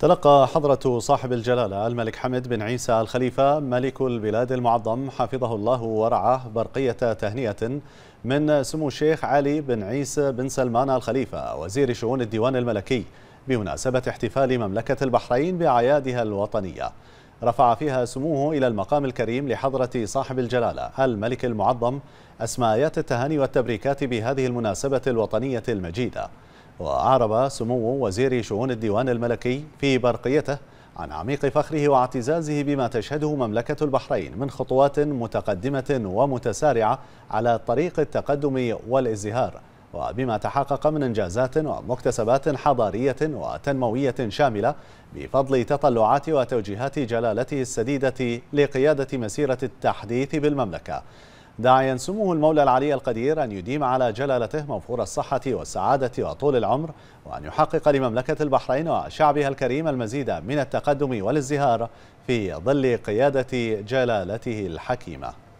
تلقى حضرة صاحب الجلالة الملك حمد بن عيسى الخليفة ملك البلاد المعظم حفظه الله ورعاه برقية تهنئة من سمو الشيخ علي بن عيسى بن سلمان الخليفة وزير شؤون الديوان الملكي بمناسبة احتفال مملكة البحرين بأعيادها الوطنية رفع فيها سموه إلى المقام الكريم لحضرة صاحب الجلالة الملك المعظم أسمايات التهاني والتبريكات بهذه المناسبة الوطنية المجيدة وأعرب سمو وزير شؤون الديوان الملكي في برقيته عن عميق فخره واعتزازه بما تشهده مملكة البحرين من خطوات متقدمة ومتسارعة على طريق التقدم والازدهار وبما تحقق من إنجازات ومكتسبات حضارية وتنموية شاملة بفضل تطلعات وتوجيهات جلالته السديدة لقيادة مسيرة التحديث بالمملكة داعيا سموه المولى العلي القدير أن يديم على جلالته موفور الصحة والسعادة وطول العمر وأن يحقق لمملكة البحرين وشعبها الكريم المزيد من التقدم والازدهار في ظل قيادة جلالته الحكيمة